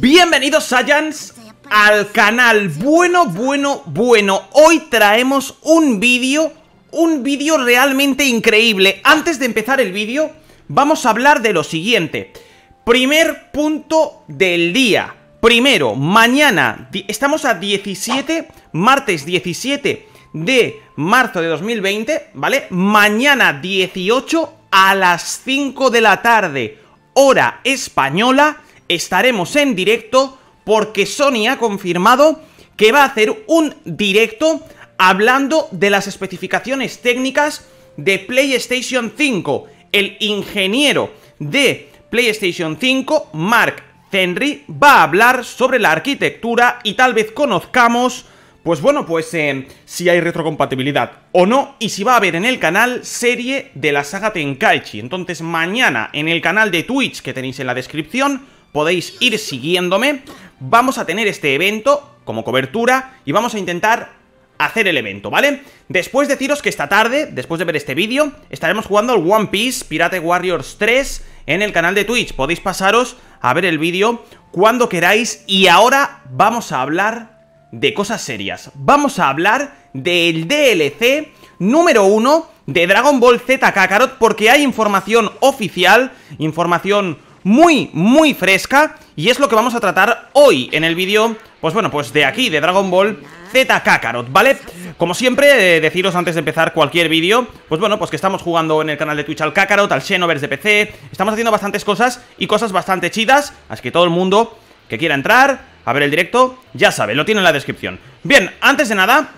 Bienvenidos Saiyans al canal Bueno, bueno, bueno Hoy traemos un vídeo Un vídeo realmente increíble Antes de empezar el vídeo Vamos a hablar de lo siguiente Primer punto del día Primero, mañana Estamos a 17 Martes 17 de marzo de 2020 ¿Vale? Mañana 18 a las 5 de la tarde Hora española estaremos en directo porque Sony ha confirmado que va a hacer un directo hablando de las especificaciones técnicas de PlayStation 5. El ingeniero de PlayStation 5, Mark Henry, va a hablar sobre la arquitectura y tal vez conozcamos, pues bueno, pues eh, si hay retrocompatibilidad o no y si va a haber en el canal serie de la saga Tenkaichi. Entonces mañana en el canal de Twitch que tenéis en la descripción podéis ir siguiéndome. Vamos a tener este evento como cobertura y vamos a intentar hacer el evento, ¿vale? Después deciros que esta tarde, después de ver este vídeo, estaremos jugando al One Piece Pirate Warriors 3 en el canal de Twitch. Podéis pasaros a ver el vídeo cuando queráis y ahora vamos a hablar de cosas serias. Vamos a hablar del DLC número 1 de Dragon Ball Z Kakarot porque hay información oficial, información muy, muy fresca y es lo que vamos a tratar hoy en el vídeo, pues bueno, pues de aquí, de Dragon Ball Z Kakarot, ¿vale? Como siempre, eh, deciros antes de empezar cualquier vídeo, pues bueno, pues que estamos jugando en el canal de Twitch al Kakarot, al Xenoverse de PC, estamos haciendo bastantes cosas y cosas bastante chidas, así que todo el mundo que quiera entrar a ver el directo, ya sabe, lo tiene en la descripción. Bien, antes de nada,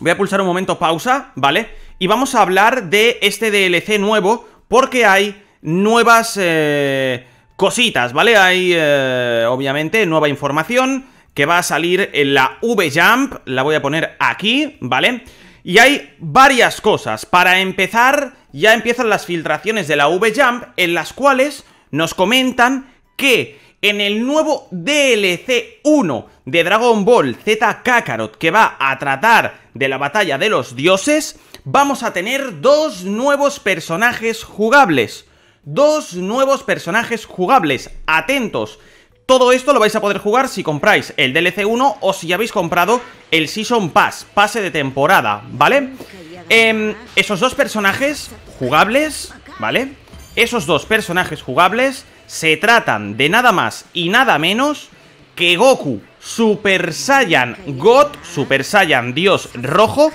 voy a pulsar un momento pausa, ¿vale? Y vamos a hablar de este DLC nuevo, porque hay nuevas eh, cositas, ¿vale? Hay, eh, obviamente, nueva información que va a salir en la V-Jump, la voy a poner aquí, ¿vale? Y hay varias cosas. Para empezar, ya empiezan las filtraciones de la V-Jump, en las cuales nos comentan que en el nuevo DLC 1 de Dragon Ball Z Kakarot, que va a tratar de la batalla de los dioses, vamos a tener dos nuevos personajes jugables dos nuevos personajes jugables, atentos. Todo esto lo vais a poder jugar si compráis el DLC 1 o si ya habéis comprado el Season Pass, pase de temporada, ¿vale? Em, esos dos personajes jugables, ¿vale? Esos dos personajes jugables se tratan de nada más y nada menos que Goku, Super Saiyan God, Super Saiyan Dios Rojo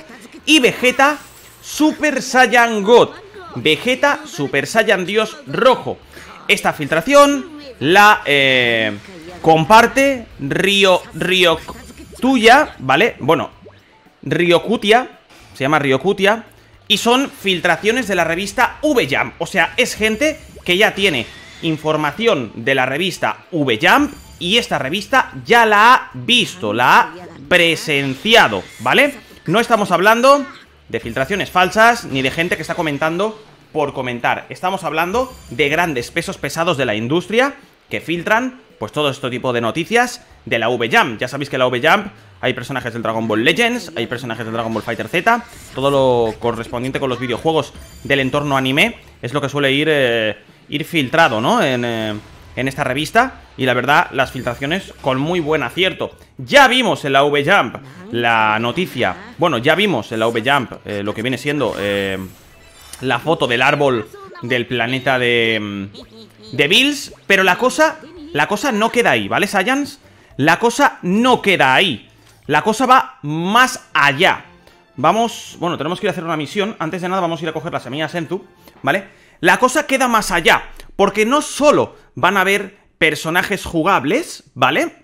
y Vegeta, Super Saiyan God. Vegeta Super Saiyan Dios Rojo. Esta filtración la eh, comparte Río Río Tuya, ¿vale? Bueno, Cutia se llama Cutia y son filtraciones de la revista V-Jump. O sea, es gente que ya tiene información de la revista V-Jump y esta revista ya la ha visto, la ha presenciado, ¿vale? No estamos hablando de filtraciones falsas ni de gente que está comentando por comentar. Estamos hablando de grandes pesos pesados de la industria que filtran pues todo este tipo de noticias de la V-Jump. Ya sabéis que la V-Jump hay personajes del Dragon Ball Legends, hay personajes del Dragon Ball Fighter Z, todo lo correspondiente con los videojuegos del entorno anime es lo que suele ir, eh, ir filtrado, ¿no? En, eh, en esta revista y la verdad las filtraciones con muy buen acierto. Ya vimos en la V-Jump la noticia, bueno, ya vimos en la V-Jump eh, lo que viene siendo eh, la foto del árbol del planeta de, mm, de Bills, pero la cosa, la cosa no queda ahí, ¿vale, Saiyans? La cosa no queda ahí, la cosa va más allá. Vamos, bueno, tenemos que ir a hacer una misión, antes de nada vamos a ir a coger semillas en tu ¿vale? La cosa queda más allá. Porque no solo van a haber personajes jugables, ¿vale?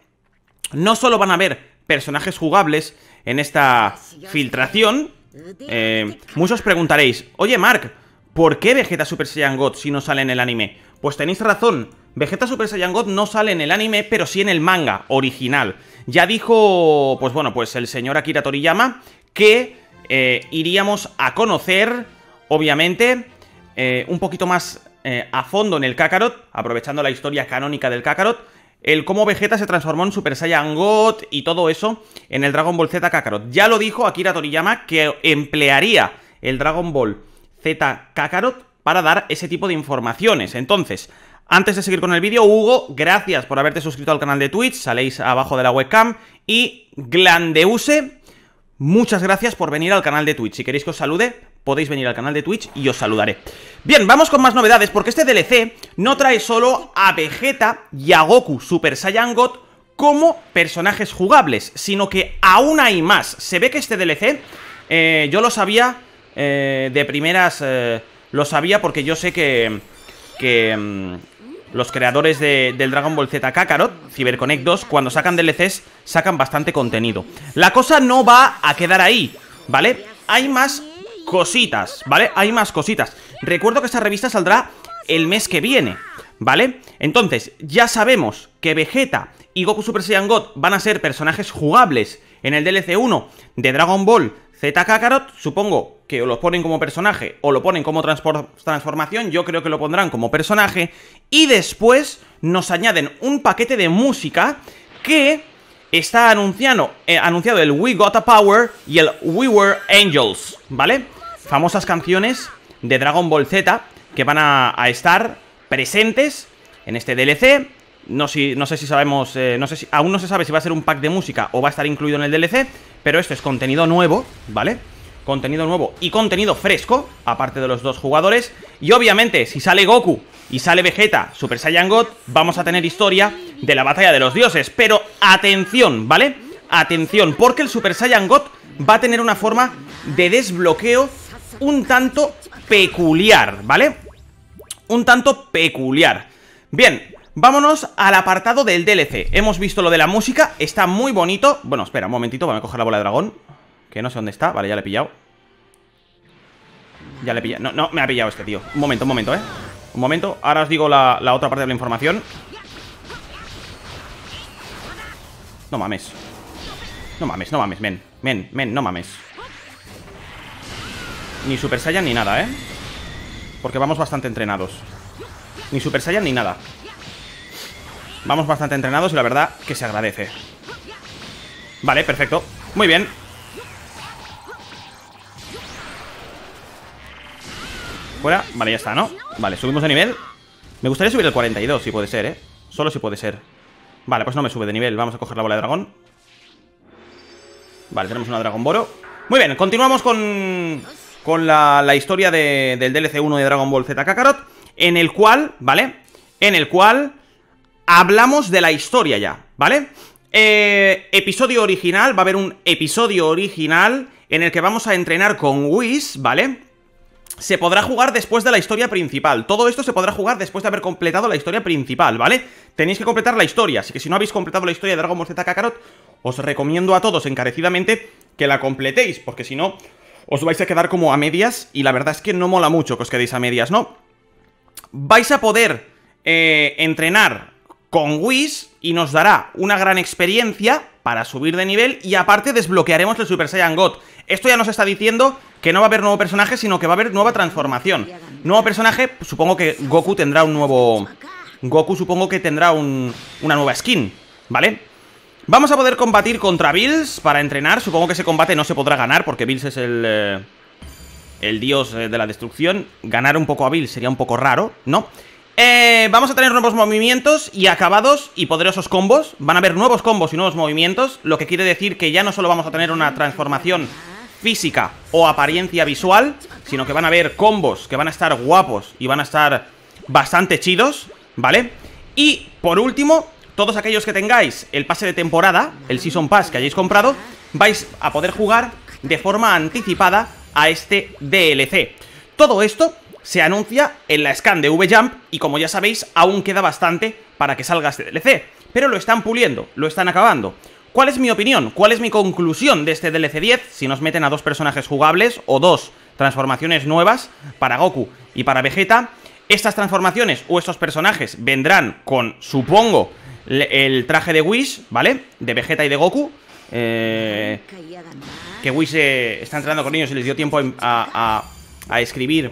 No solo van a haber personajes jugables en esta filtración. Eh, muchos preguntaréis, oye Mark, ¿por qué Vegeta Super Saiyan God si no sale en el anime? Pues tenéis razón, Vegeta Super Saiyan God no sale en el anime, pero sí en el manga original. Ya dijo, pues bueno, pues el señor Akira Toriyama que eh, iríamos a conocer, obviamente, eh, un poquito más eh, a fondo en el Kakarot, aprovechando la historia canónica del Kakarot, el cómo Vegeta se transformó en Super Saiyan God y todo eso en el Dragon Ball Z Kakarot. Ya lo dijo Akira Toriyama que emplearía el Dragon Ball Z Kakarot para dar ese tipo de informaciones. Entonces, antes de seguir con el vídeo, Hugo, gracias por haberte suscrito al canal de Twitch, saléis abajo de la webcam, y Glandeuse, muchas gracias por venir al canal de Twitch. Si queréis que os salude, podéis venir al canal de Twitch y os saludaré. Bien, vamos con más novedades, porque este DLC no trae solo a Vegeta y a Goku Super Saiyan God como personajes jugables, sino que aún hay más. Se ve que este DLC, eh, yo lo sabía eh, de primeras, eh, lo sabía porque yo sé que, que mm, los creadores de, del Dragon Ball Z Kakarot, CyberConnect 2, cuando sacan DLCs, sacan bastante contenido. La cosa no va a quedar ahí, ¿vale? Hay más cositas, ¿vale? Hay más cositas. Recuerdo que esta revista saldrá el mes que viene, ¿vale? Entonces, ya sabemos que Vegeta y Goku Super Saiyan God van a ser personajes jugables en el DLC 1 de Dragon Ball Z Kakarot, supongo que o los ponen como personaje o lo ponen como transformación, yo creo que lo pondrán como personaje, y después nos añaden un paquete de música que está anunciando eh, anunciado el We Got a Power y el We Were Angels, ¿vale? famosas canciones de Dragon Ball Z que van a, estar presentes en este DLC. No, sé si sabemos, eh, no sé si, aún no se sabe si va a ser un pack de música o va a estar incluido en el DLC, pero esto es contenido nuevo, ¿vale? Contenido nuevo y contenido fresco, aparte de los dos jugadores. Y obviamente, si sale Goku y sale Vegeta, Super Saiyan God, vamos a tener historia de la batalla de los dioses. Pero atención, ¿vale? Atención, porque el Super Saiyan God va a tener una forma de desbloqueo un tanto peculiar, ¿vale? Un tanto peculiar. Bien, vámonos al apartado del DLC. Hemos visto lo de la música, está muy bonito. Bueno, espera, un momentito, voy a coger la bola de dragón. Que no sé dónde está, vale, ya le he pillado. Ya le he pillado. No, no, me ha pillado este tío. Un momento, un momento, ¿eh? Un momento. Ahora os digo la, la otra parte de la información. No mames. No mames, no mames, men. Men, men, no mames. Ni Super Saiyan ni nada, ¿eh? Porque vamos bastante entrenados Ni Super Saiyan ni nada Vamos bastante entrenados y la verdad que se agradece Vale, perfecto Muy bien Fuera, vale, ya está, ¿no? Vale, subimos de nivel Me gustaría subir el 42, si puede ser, ¿eh? Solo si puede ser Vale, pues no me sube de nivel Vamos a coger la bola de dragón Vale, tenemos una dragón boro Muy bien, continuamos con con la, historia del DLC 1 de Dragon Ball Z Kakarot, en el cual, ¿vale? En el cual hablamos de la historia ya, ¿vale? Eh, episodio original, va a haber un episodio original en el que vamos a entrenar con Whis, ¿vale? Se podrá jugar después de la historia principal. Todo esto se podrá jugar después de haber completado la historia principal, ¿vale? Tenéis que completar la historia, así que si no habéis completado la historia de Dragon Ball Z Kakarot, os recomiendo a todos encarecidamente que la completéis, porque si no, os vais a quedar como a medias y la verdad es que no mola mucho que os quedéis a medias, ¿no? Vais a poder eh, entrenar con Whis y nos dará una gran experiencia para subir de nivel y aparte desbloquearemos el Super Saiyan God. Esto ya nos está diciendo que no va a haber nuevo personaje, sino que va a haber nueva transformación. Nuevo personaje, supongo que Goku tendrá un nuevo... Goku supongo que tendrá una nueva skin, ¿vale? Vamos a poder combatir contra Bills para entrenar. Supongo que ese combate no se podrá ganar porque Bills es el... Eh, el dios eh, de la destrucción. Ganar un poco a Bills sería un poco raro, ¿no? Eh, vamos a tener nuevos movimientos y acabados y poderosos combos. Van a haber nuevos combos y nuevos movimientos, lo que quiere decir que ya no solo vamos a tener una transformación física o apariencia visual, sino que van a haber combos que van a estar guapos y van a estar bastante chidos, ¿vale? Y por último, todos aquellos que tengáis el pase de temporada, el Season Pass que hayáis comprado, vais a poder jugar de forma anticipada a este DLC. Todo esto se anuncia en la scan de V Jump y como ya sabéis, aún queda bastante para que salga este DLC. Pero lo están puliendo, lo están acabando. ¿Cuál es mi opinión? ¿Cuál es mi conclusión de este DLC 10 si nos meten a dos personajes jugables o dos transformaciones nuevas para Goku y para Vegeta? Estas transformaciones o estos personajes vendrán con, supongo, el traje de Wish, ¿vale? De Vegeta y de Goku. Eh, que Wish eh, está entrenando con ellos y les dio tiempo a, escribir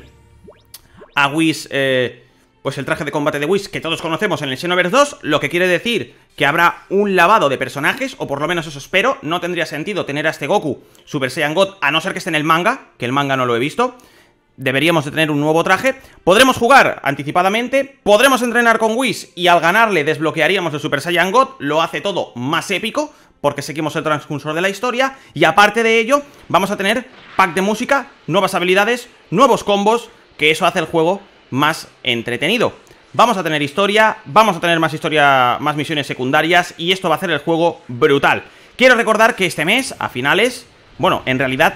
a Wish eh, pues el traje de combate de Wish que todos conocemos en el Xenoverse 2, lo que quiere decir que habrá un lavado de personajes, o por lo menos eso espero, no tendría sentido tener a este Goku Super Saiyan God, a no ser que esté en el manga, que el manga no lo he visto, deberíamos de tener un nuevo traje, podremos jugar anticipadamente, podremos entrenar con Whis y al ganarle desbloquearíamos el Super Saiyan God, lo hace todo más épico, porque seguimos el transcursor de la historia, y aparte de ello, vamos a tener pack de música, nuevas habilidades, nuevos combos, que eso hace el juego más entretenido. Vamos a tener historia, vamos a tener más historia, más misiones secundarias, y esto va a hacer el juego brutal. Quiero recordar que este mes, a finales, bueno, en realidad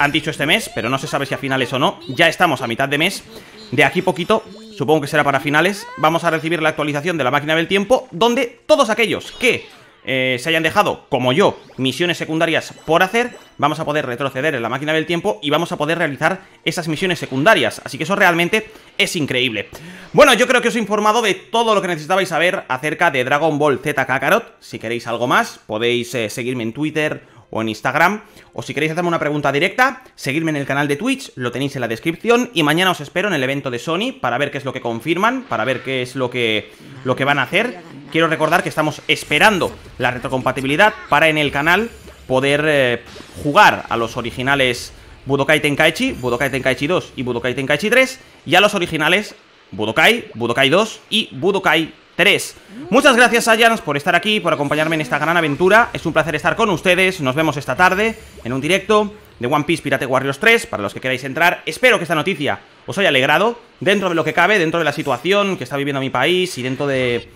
han dicho este mes, pero no se sabe si a finales o no. Ya estamos a mitad de mes. De aquí poquito, supongo que será para finales, vamos a recibir la actualización de la máquina del tiempo, donde todos aquellos que eh, se hayan dejado, como yo, misiones secundarias por hacer, vamos a poder retroceder en la máquina del tiempo y vamos a poder realizar esas misiones secundarias. Así que eso realmente es increíble. Bueno, yo creo que os he informado de todo lo que necesitabais saber acerca de Dragon Ball Z Kakarot. Si queréis algo más, podéis eh, seguirme en Twitter o en Instagram. O si queréis hacerme una pregunta directa, seguidme en el canal de Twitch, lo tenéis en la descripción. Y mañana os espero en el evento de Sony para ver qué es lo que confirman, para ver qué es lo que, lo que van a hacer. Quiero recordar que estamos esperando la retrocompatibilidad para en el canal poder eh, jugar a los originales Budokai Tenkaichi, Budokai Tenkaichi 2 y Budokai Tenkaichi 3 y a los originales Budokai, Budokai 2 y Budokai Muchas gracias a por estar aquí, por acompañarme en esta gran aventura. Es un placer estar con ustedes. Nos vemos esta tarde en un directo de One Piece Pirate Warriors 3 para los que queráis entrar. Espero que esta noticia os pues soy alegrado dentro de lo que cabe, dentro de la situación que está viviendo mi país y dentro de,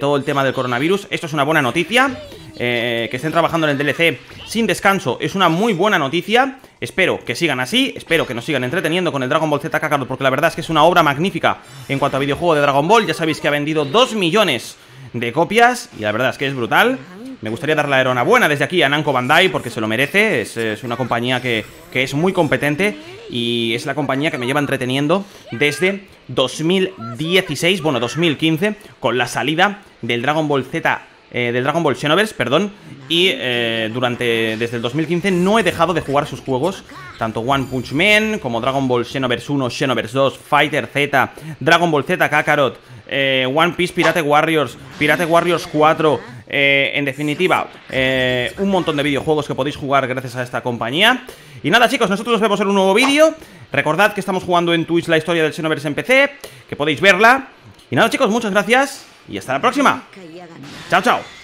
todo el tema del coronavirus. Esto es una buena noticia. Eh, que estén trabajando en el DLC sin descanso es una muy buena noticia. Espero que sigan así, espero que nos sigan entreteniendo con el Dragon Ball Z Kakarot, porque la verdad es que es una obra magnífica en cuanto a videojuego de Dragon Ball. Ya sabéis que ha vendido 2 millones de copias y la verdad es que es brutal. Me gustaría dar la enhorabuena desde aquí a Namco Bandai porque se lo merece. Es, una compañía que, es muy competente y es la compañía que me lleva entreteniendo desde 2016, bueno, 2015, con la salida del Dragon Ball Z. Eh, del Dragon Ball Xenoverse, perdón, y eh, durante desde el 2015 no he dejado de jugar sus juegos, tanto One Punch Man como Dragon Ball Xenoverse 1, Xenoverse 2, Fighter Z, Dragon Ball Z Kakarot, eh, One Piece Pirate Warriors, Pirate Warriors 4, eh, en definitiva, eh, un montón de videojuegos que podéis jugar gracias a esta compañía. Y nada, chicos, nosotros nos vemos en un nuevo vídeo. Recordad que estamos jugando en Twitch la historia del Xenoverse en PC, que podéis verla. Y nada, chicos, muchas gracias y hasta la próxima. Chao, chao.